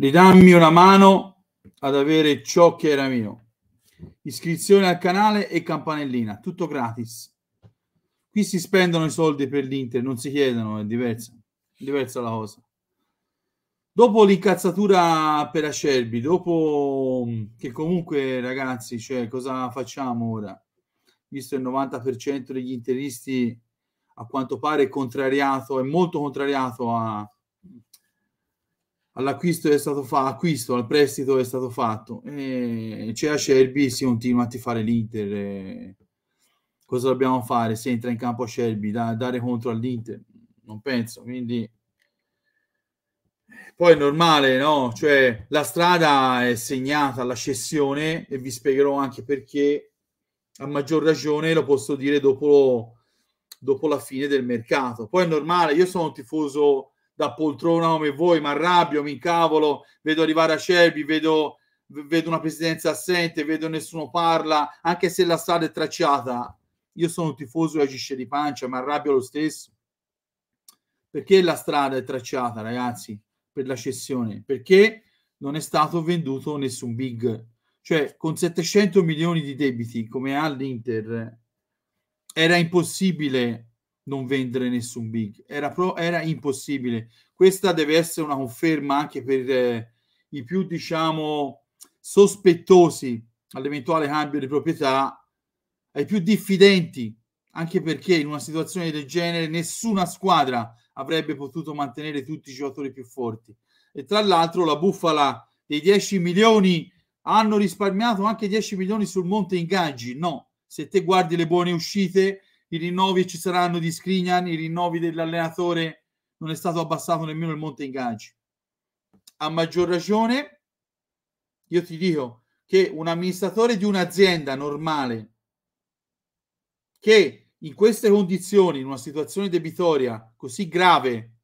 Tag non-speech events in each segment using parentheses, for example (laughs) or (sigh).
ridammi una mano ad avere ciò che era mio. Iscrizione al canale e campanellina, tutto gratis. Qui si spendono i soldi per l'Inter, non si chiedono, è diversa, è diversa la cosa. Dopo l'incazzatura per Acerbi, dopo mm, che comunque ragazzi, cioè, cosa facciamo ora? Visto il 90% degli interisti a quanto pare contrariato, è molto contrariato a, all'acquisto è stato fatto, acquisto, al prestito è stato fatto. E c'è a Shelby, si continua a tifare l'Inter. E... Cosa dobbiamo fare se entra in campo Shelby? Da, dare contro all'Inter? Non penso, quindi... Poi è normale, no? Cioè, la strada è segnata alla cessione e vi spiegherò anche perché, a maggior ragione, lo posso dire dopo, dopo la fine del mercato. Poi è normale, io sono un tifoso da poltrona come voi, mi arrabbio, mi incavolo, vedo arrivare a Shelby, vedo, vedo una presidenza assente, vedo nessuno parla, anche se la strada è tracciata. Io sono un tifoso che agisce di pancia, ma arrabbio lo stesso. Perché la strada è tracciata, ragazzi, per la cessione? Perché non è stato venduto nessun big. Cioè, con 700 milioni di debiti come ha l'Inter, era impossibile non vendere nessun big, era, pro, era impossibile. Questa deve essere una conferma anche per eh, i più, diciamo, sospettosi all'eventuale cambio di proprietà, ai più diffidenti, anche perché in una situazione del genere nessuna squadra avrebbe potuto mantenere tutti i giocatori più forti. E tra l'altro la bufala dei 10 milioni hanno risparmiato anche 10 milioni sul monte ingaggi. No, se te guardi le buone uscite, i rinnovi ci saranno di Skriniar, i rinnovi dell'allenatore non è stato abbassato nemmeno il monte ingaggi. A maggior ragione, io ti dico che un amministratore di un'azienda normale che in queste condizioni, in una situazione debitoria così grave,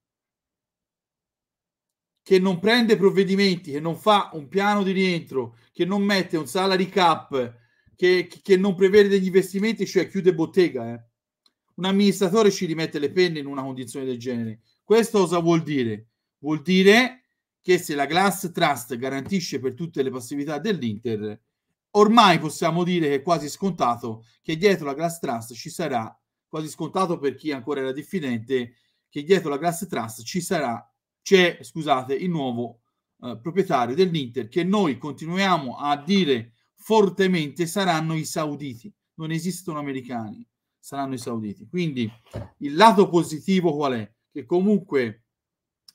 che non prende provvedimenti, che non fa un piano di rientro, che non mette un salary cap, che, che non prevede degli investimenti, cioè chiude bottega, eh un amministratore ci rimette le penne in una condizione del genere. Questo cosa vuol dire? Vuol dire che se la Glass Trust garantisce per tutte le passività dell'Inter, ormai possiamo dire che è quasi scontato che dietro la Glass Trust ci sarà, quasi scontato per chi ancora era diffidente, che dietro la Glass Trust ci sarà, c'è, scusate, il nuovo eh, proprietario dell'Inter che noi continuiamo a dire fortemente saranno i sauditi, non esistono americani saranno i sauditi. Quindi il lato positivo qual è? Che comunque,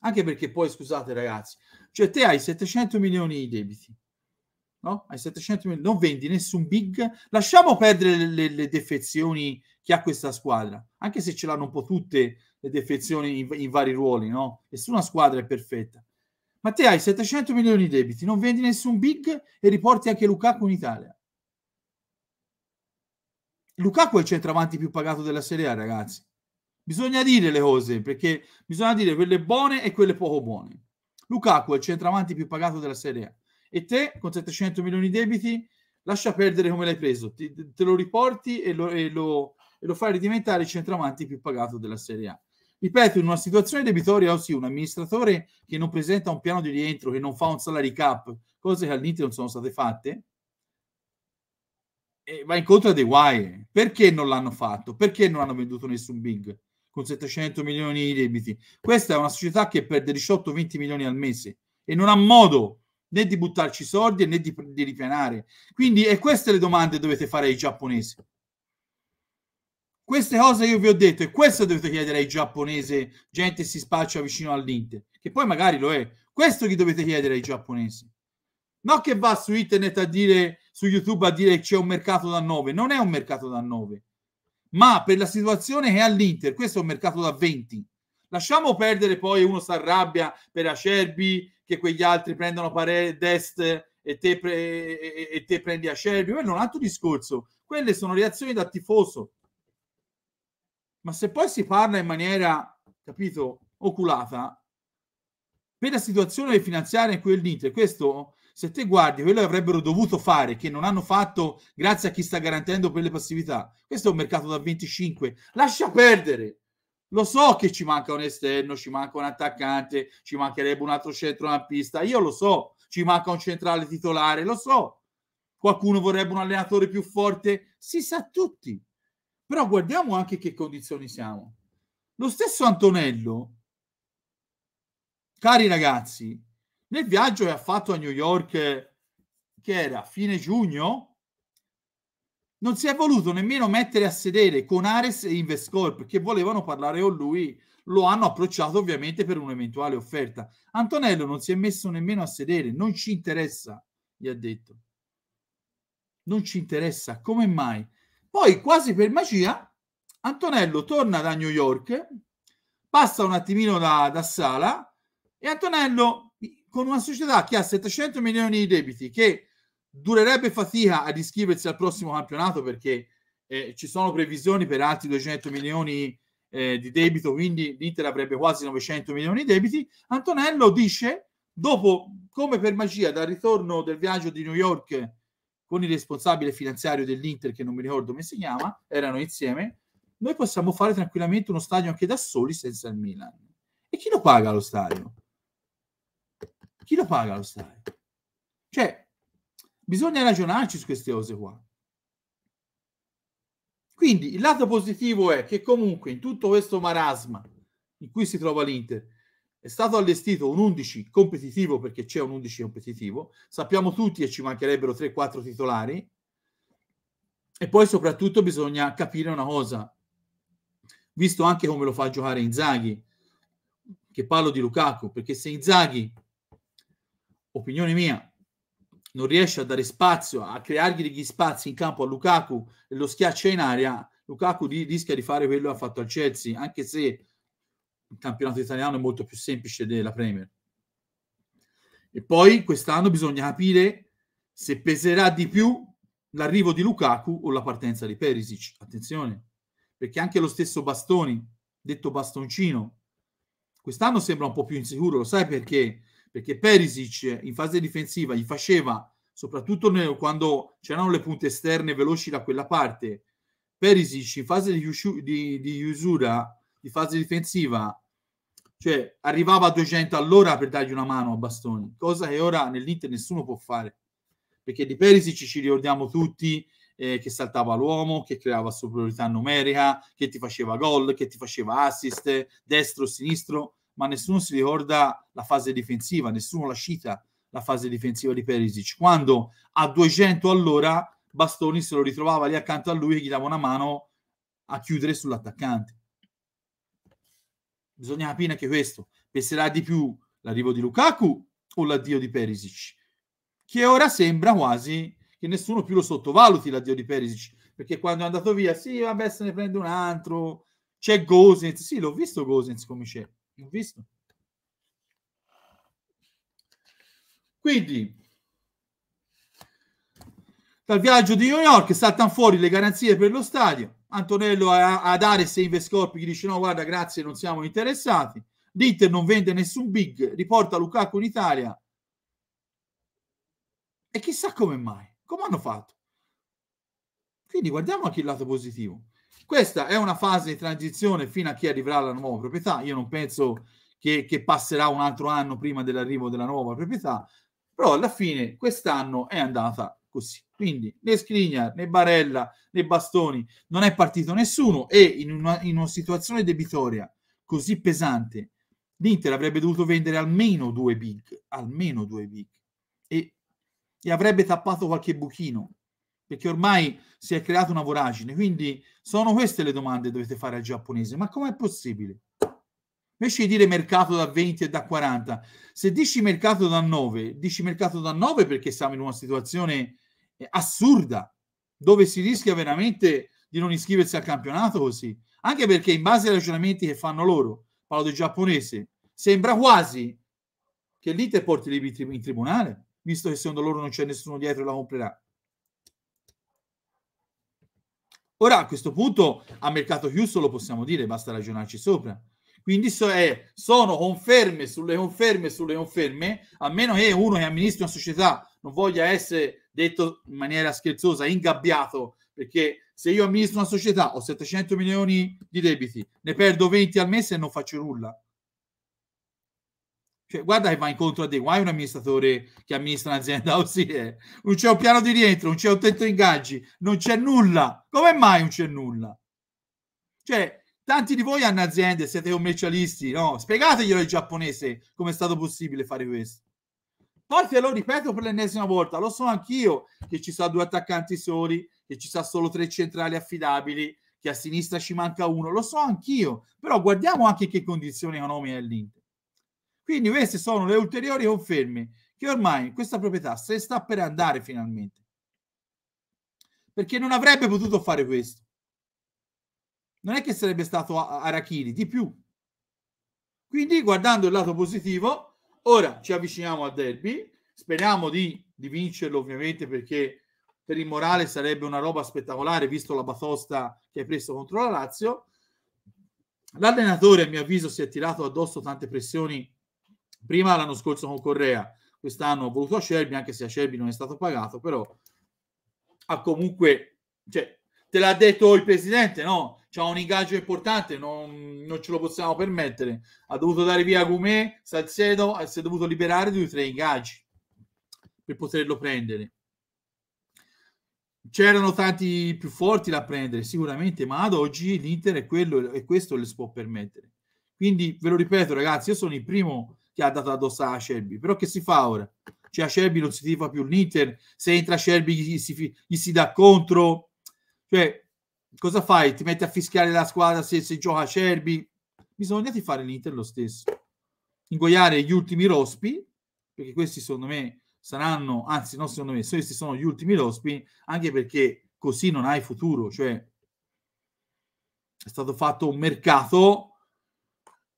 anche perché poi, scusate ragazzi, cioè te hai 700 milioni di debiti, no? Ai 700 milioni, non vendi nessun big, lasciamo perdere le, le, le defezioni che ha questa squadra, anche se ce l'hanno un po' tutte le defezioni in, in vari ruoli, no? Nessuna squadra è perfetta. Ma te hai 700 milioni di debiti, non vendi nessun big e riporti anche Lukaku in Italia. Lukaku è il centravanti più pagato della Serie A, ragazzi. Bisogna dire le cose, perché bisogna dire quelle buone e quelle poco buone. Lukaku è il centravanti più pagato della Serie A. E te, con 700 milioni di debiti, lascia perdere come l'hai preso. Ti, te lo riporti e lo, e, lo, e lo fai diventare il centravanti più pagato della Serie A. Ripeto, in una situazione debitoria, ossia un amministratore che non presenta un piano di rientro, che non fa un salary cap, cose che all'Inter non sono state fatte, e eh, va incontro a dei guai. Perché non l'hanno fatto? Perché non hanno venduto nessun big con 700 milioni di debiti? Questa è una società che perde 18-20 milioni al mese e non ha modo né di buttarci soldi né di, di ripianare. Quindi, e queste le domande dovete fare ai giapponesi. Queste cose io vi ho detto e questo dovete chiedere ai giapponesi, gente si spaccia vicino all'Inter, che poi magari lo è. Questo gli dovete chiedere ai giapponesi. Non che va su internet a dire su YouTube a dire c'è un mercato da 9. Non è un mercato da 9, ma per la situazione che ha l'Inter, questo è un mercato da 20. Lasciamo perdere poi uno si arrabbia per Acerbi, che quegli altri prendono Dest e te, pre- e-, e te prendi Acerbi. Quello è un altro discorso. Quelle sono reazioni da tifoso. Ma se poi si parla in maniera, capito, oculata, per la situazione finanziaria in cui è l'Inter, questo se te guardi quello che avrebbero dovuto fare, che non hanno fatto grazie a chi sta garantendo per le passività, questo è un mercato da 25, lascia perdere. Lo so che ci manca un esterno, ci manca un attaccante, ci mancherebbe un altro centrocampista, io lo so, ci manca un centrale titolare, lo so. Qualcuno vorrebbe un allenatore più forte, si sa tutti. Però guardiamo anche che condizioni siamo. Lo stesso Antonello, cari ragazzi, nel viaggio che ha fatto a New York, che era fine giugno, non si è voluto nemmeno mettere a sedere con Ares e Invescorp che volevano parlare con lui. Lo hanno approcciato ovviamente per un'eventuale offerta. Antonello non si è messo nemmeno a sedere, non ci interessa, gli ha detto. Non ci interessa, come mai? Poi, quasi per magia, Antonello torna da New York, passa un attimino da, da sala e Antonello con una società che ha 700 milioni di debiti, che durerebbe fatica ad iscriversi al prossimo campionato perché eh, ci sono previsioni per altri 200 milioni eh, di debito, quindi l'Inter avrebbe quasi 900 milioni di debiti. Antonello dice, dopo, come per magia, dal ritorno del viaggio di New York con il responsabile finanziario dell'Inter, che non mi ricordo come si chiama, erano insieme, noi possiamo fare tranquillamente uno stadio anche da soli senza il Milan. E chi lo paga lo stadio? Chi lo paga lo stai? Cioè, bisogna ragionarci su queste cose qua. Quindi il lato positivo è che comunque in tutto questo marasma in cui si trova l'Inter è stato allestito un 11 competitivo perché c'è un 11 competitivo, sappiamo tutti che ci mancherebbero 3-4 titolari e poi soprattutto bisogna capire una cosa, visto anche come lo fa giocare Inzaghi, che parlo di Lukaku, perché se Inzaghi opinione mia, non riesce a dare spazio, a creargli degli spazi in campo a Lukaku e lo schiaccia in aria, Lukaku di, rischia di fare quello che ha fatto al Chelsea, anche se il campionato italiano è molto più semplice della Premier. E poi quest'anno bisogna capire se peserà di più l'arrivo di Lukaku o la partenza di Perisic. Attenzione, perché anche lo stesso Bastoni, detto Bastoncino, quest'anno sembra un po' più insicuro, lo sai perché? perché Perisic in fase difensiva gli faceva, soprattutto quando c'erano le punte esterne veloci da quella parte, Perisic in fase di, usura, di, di, usura, di fase difensiva, cioè arrivava a 200 all'ora per dargli una mano a Bastoni, cosa che ora nell'Inter nessuno può fare, perché di Perisic ci ricordiamo tutti eh, che saltava l'uomo, che creava superiorità numerica, che ti faceva gol, che ti faceva assist, destro, sinistro, ma nessuno si ricorda la fase difensiva, nessuno la cita la fase difensiva di Perisic, quando a 200 all'ora Bastoni se lo ritrovava lì accanto a lui e gli dava una mano a chiudere sull'attaccante. Bisogna capire anche questo, peserà di più l'arrivo di Lukaku o l'addio di Perisic, che ora sembra quasi che nessuno più lo sottovaluti l'addio di Perisic, perché quando è andato via, sì, vabbè, se ne prende un altro, c'è Gosens, sì, l'ho visto Gosens come c'è, ho visto. Quindi, dal viaggio di New York saltano fuori le garanzie per lo stadio. Antonello a, ad Ares e Invescorp gli dice no guarda grazie non siamo interessati. L'Inter non vende nessun big, riporta Lukaku in Italia. E chissà come mai, come hanno fatto. Quindi guardiamo anche il lato positivo. Questa è una fase di transizione fino a chi arriverà alla nuova proprietà. Io non penso che, che passerà un altro anno prima dell'arrivo della nuova proprietà, però alla fine quest'anno è andata così. Quindi né Skriniar, né Barella, né Bastoni, non è partito nessuno e in una, in una situazione debitoria così pesante l'Inter avrebbe dovuto vendere almeno due big, almeno due big e, e avrebbe tappato qualche buchino perché ormai si è creata una voragine. Quindi sono queste le domande che dovete fare al giapponese. Ma com'è possibile? Invece di dire mercato da 20 e da 40, se dici mercato da 9, dici mercato da 9 perché siamo in una situazione eh, assurda, dove si rischia veramente di non iscriversi al campionato così. Anche perché in base ai ragionamenti che fanno loro, parlo del giapponese, sembra quasi che l'Inter porti libri in tribunale, visto che secondo loro non c'è nessuno dietro e la comprerà. Ora a questo punto a mercato chiuso lo possiamo dire, basta ragionarci sopra. Quindi so è, eh, sono conferme sulle conferme sulle conferme, a meno che uno che amministra una società non voglia essere detto in maniera scherzosa, ingabbiato, perché se io amministro una società ho 700 milioni di debiti, ne perdo 20 al mese e non faccio nulla. Cioè, guarda che va incontro a dei guai un amministratore che amministra un'azienda (laughs) così. È. Non c'è un piano di rientro, non c'è un tetto ingaggi, non c'è nulla. Come mai non c'è nulla? Cioè, tanti di voi hanno aziende, siete commercialisti, no? Spiegateglielo al giapponese come è stato possibile fare questo. Poi te lo ripeto per l'ennesima volta, lo so anch'io che ci sono due attaccanti soli, che ci sono solo tre centrali affidabili, che a sinistra ci manca uno, lo so anch'io, però guardiamo anche che condizioni economiche è l'Inter quindi queste sono le ulteriori conferme che ormai questa proprietà se sta per andare finalmente. Perché non avrebbe potuto fare questo. Non è che sarebbe stato Arachiri, di più. Quindi guardando il lato positivo, ora ci avviciniamo al derby, speriamo di, di vincerlo ovviamente perché per il morale sarebbe una roba spettacolare visto la batosta che hai preso contro la Lazio. L'allenatore, a mio avviso, si è tirato addosso tante pressioni prima l'anno scorso con Correa, quest'anno ha voluto Acerbi, anche se Acerbi non è stato pagato, però ha comunque, cioè, te l'ha detto il presidente, no? C'è un ingaggio importante, non, non, ce lo possiamo permettere. Ha dovuto dare via Gumè, Salcedo, eh, si è dovuto liberare di tre ingaggi per poterlo prendere. C'erano tanti più forti da prendere, sicuramente, ma ad oggi l'Inter è quello e questo le si può permettere. Quindi ve lo ripeto, ragazzi, io sono il primo che ha dato addosso a Acerbi. Però che si fa ora? Cioè Acerbi non si tifa più l'Inter, se entra Acerbi gli si, gli si dà contro. Cioè, cosa fai? Ti metti a fischiare la squadra se, se gioca Acerbi? Bisogna ti fare l'Inter lo stesso. Ingoiare gli ultimi rospi, perché questi secondo me saranno, anzi non secondo me, questi sono gli ultimi rospi, anche perché così non hai futuro. Cioè, è stato fatto un mercato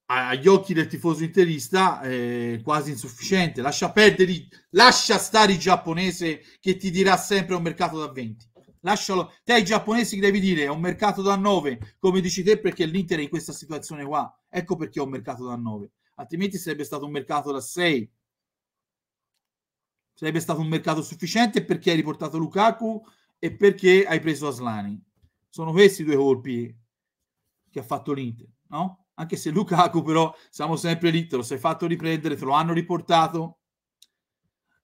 agli occhi del tifoso interista è eh, quasi insufficiente. Lascia perdere, lascia stare il giapponese che ti dirà sempre un mercato da 20. Lascialo, te ai giapponesi devi dire è un mercato da 9, come dici te, perché l'Inter è in questa situazione qua. Ecco perché è un mercato da 9, altrimenti sarebbe stato un mercato da 6. Sarebbe stato un mercato sufficiente perché hai riportato Lukaku e perché hai preso Aslani. Sono questi i due colpi che ha fatto l'Inter, no? anche se Lukaku però siamo sempre lì, te lo sei fatto riprendere, te lo hanno riportato,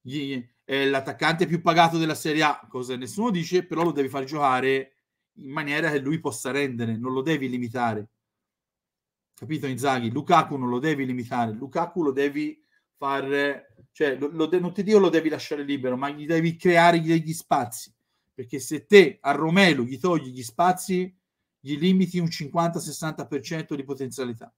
gli, è l'attaccante più pagato della Serie A, cosa nessuno dice, però lo devi far giocare in maniera che lui possa rendere, non lo devi limitare. Capito Inzaghi? Lukaku non lo devi limitare, Lukaku lo devi fare, cioè lo, lo de- non ti dico lo devi lasciare libero, ma gli devi creare degli spazi, perché se te a Romelu gli togli gli spazi gli limiti un 50-60% di potenzialità.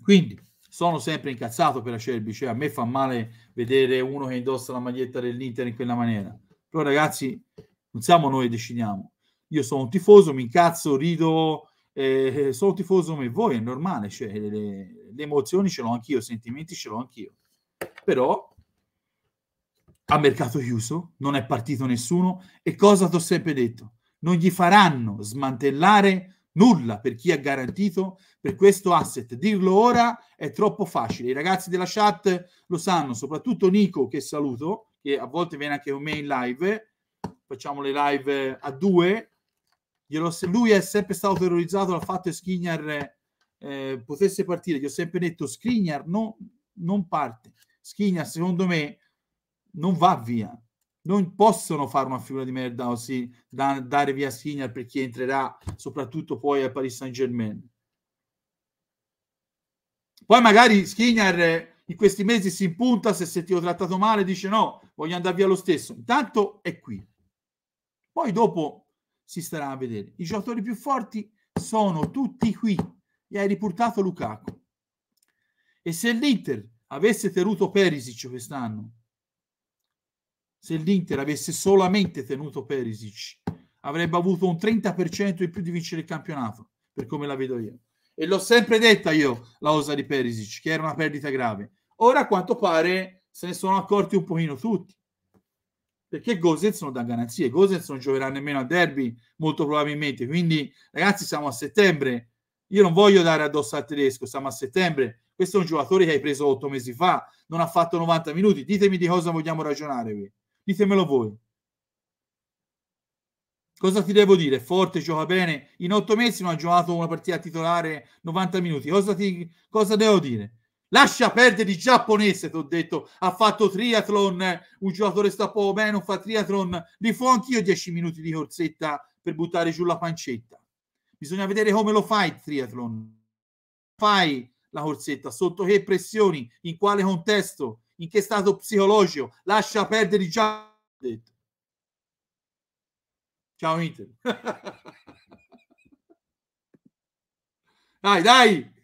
Quindi sono sempre incazzato per la Acerbi, cioè a me fa male vedere uno che indossa la maglietta dell'Inter in quella maniera. Però ragazzi, non siamo noi che decidiamo. Io sono un tifoso, mi incazzo, rido, eh, eh sono un tifoso come voi, è normale, cioè, le, le emozioni ce l'ho anch'io, i sentimenti ce l'ho anch'io. Però a mercato chiuso, non è partito nessuno e cosa ti ho sempre detto? Non gli faranno smantellare nulla per chi ha garantito per questo asset. Dirlo ora è troppo facile. I ragazzi della chat lo sanno, soprattutto Nico che saluto, che a volte viene anche con me in live, facciamo le live a due. lui è sempre stato terrorizzato dal fatto che Skignar eh, potesse partire. Gli ho sempre detto Skriniar no, non parte. Skignar secondo me non va via. Non possono fare una figura di merda così da dare via Signal per chi entrerà, soprattutto poi al Paris Saint Germain. Poi magari Skinner eh, in questi mesi si impunta se, se ti ho trattato male, dice no, voglio andare via lo stesso. Intanto è qui. Poi dopo si starà a vedere. I giocatori più forti sono tutti qui e hai riportato Lukaku. E se l'Inter avesse tenuto Perisic quest'anno se l'Inter avesse solamente tenuto Perisic, avrebbe avuto un 30% in più di vincere il campionato, per come la vedo io. E l'ho sempre detta io, la osa di Perisic, che era una perdita grave. Ora, a quanto pare, se ne sono accorti un pochino tutti. Perché Gosens non dà garanzie, Gosens non gioverà nemmeno a derby, molto probabilmente. Quindi, ragazzi, siamo a settembre. Io non voglio dare addosso al tedesco, siamo a settembre. Questo è un giocatore che hai preso otto mesi fa, non ha fatto 90 minuti. Ditemi di cosa vogliamo ragionare qui. Ditemelo voi. Cosa ti devo dire? Forte, gioca bene. In otto mesi non ha giocato una partita titolare 90 minuti. Cosa, ti, cosa devo dire? Lascia perdere il giapponese, ti ho detto. Ha fatto triathlon, un giocatore sta poco bene, non fa triathlon. Li fo anch'io 10 minuti di corsetta per buttare giù la pancetta. Bisogna vedere come lo fai il triathlon. Fai la corsetta, sotto che pressioni, in quale contesto, in che stato psicologico, lascia perdere già detto. Ciao Inter. (laughs) dai, dai.